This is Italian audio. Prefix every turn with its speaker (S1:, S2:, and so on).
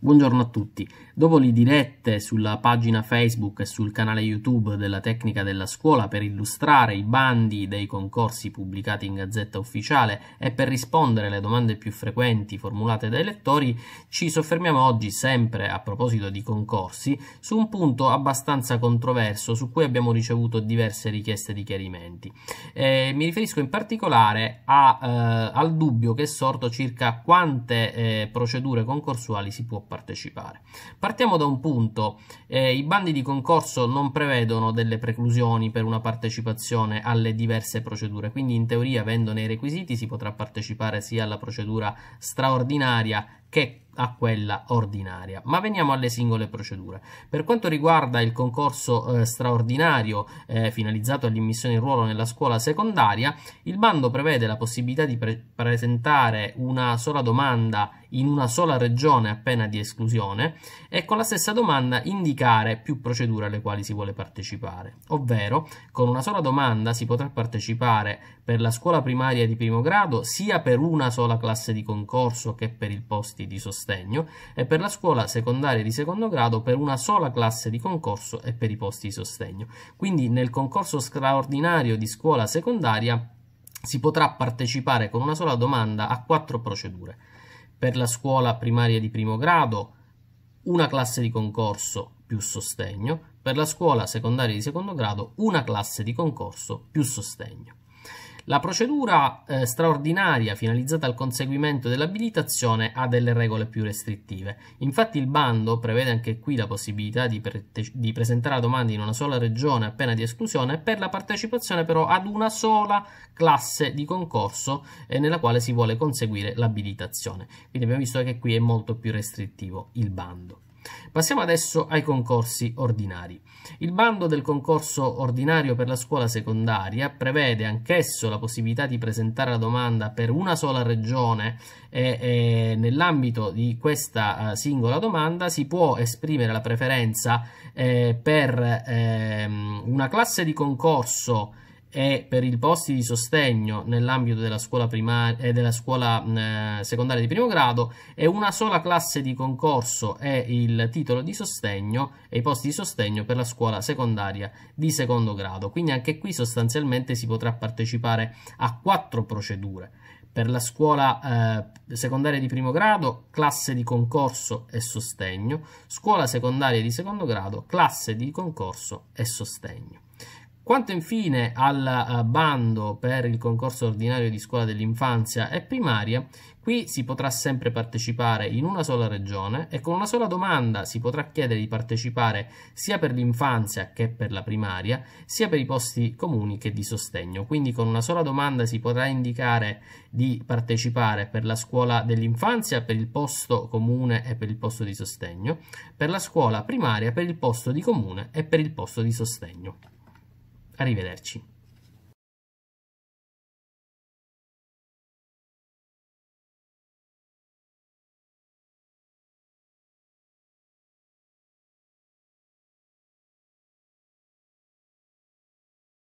S1: Buongiorno a tutti. Dopo le dirette sulla pagina Facebook e sul canale YouTube della Tecnica della Scuola per illustrare i bandi dei concorsi pubblicati in Gazzetta Ufficiale e per rispondere alle domande più frequenti formulate dai lettori, ci soffermiamo oggi sempre a proposito di concorsi su un punto abbastanza controverso su cui abbiamo ricevuto diverse richieste di chiarimenti. Eh, mi riferisco in particolare a, eh, al dubbio che è sorto circa quante eh, procedure concorsuali si può partecipare. Partiamo da un punto, eh, i bandi di concorso non prevedono delle preclusioni per una partecipazione alle diverse procedure, quindi in teoria avendo i requisiti si potrà partecipare sia alla procedura straordinaria che a quella ordinaria. Ma veniamo alle singole procedure. Per quanto riguarda il concorso eh, straordinario eh, finalizzato all'immissione in ruolo nella scuola secondaria, il bando prevede la possibilità di pre presentare una sola domanda in una sola regione appena di esclusione e con la stessa domanda indicare più procedure alle quali si vuole partecipare. Ovvero, con una sola domanda si potrà partecipare per la scuola primaria di primo grado sia per una sola classe di concorso che per il posto posti di sostegno e per la scuola secondaria di secondo grado per una sola classe di concorso e per i posti di sostegno. Quindi nel concorso straordinario di scuola secondaria si potrà partecipare con una sola domanda a quattro procedure. Per la scuola primaria di primo grado, una classe di concorso più sostegno, per la scuola secondaria di secondo grado una classe di concorso più sostegno. La procedura eh, straordinaria finalizzata al conseguimento dell'abilitazione ha delle regole più restrittive. Infatti il bando prevede anche qui la possibilità di, pre di presentare la domanda in una sola regione a pena di esclusione per la partecipazione però ad una sola classe di concorso eh, nella quale si vuole conseguire l'abilitazione. Quindi abbiamo visto che qui è molto più restrittivo il bando. Passiamo adesso ai concorsi ordinari. Il bando del concorso ordinario per la scuola secondaria prevede anch'esso la possibilità di presentare la domanda per una sola regione e, e nell'ambito di questa uh, singola domanda si può esprimere la preferenza eh, per eh, una classe di concorso e per i posti di sostegno nell'ambito della scuola, primaria, eh, della scuola mm, eh, secondaria di primo grado e una sola classe di concorso è il titolo di sostegno e i posti di sostegno per la scuola secondaria di secondo grado. Quindi anche qui sostanzialmente si potrà partecipare a quattro procedure. Per la scuola eh, secondaria di primo grado, classe di concorso e sostegno, scuola secondaria di secondo grado, classe di concorso e sostegno. Quanto infine al eh, bando per il concorso ordinario di scuola dell'infanzia e primaria, qui si potrà sempre partecipare in una sola regione e con una sola domanda si potrà chiedere di partecipare sia per l'infanzia che per la primaria, sia per i posti comuni che di sostegno. Quindi con una sola domanda si potrà indicare di partecipare per la scuola dell'infanzia, per il posto comune e per il posto di sostegno, per la scuola primaria, per il posto di comune e per il posto di sostegno. Arrivederci.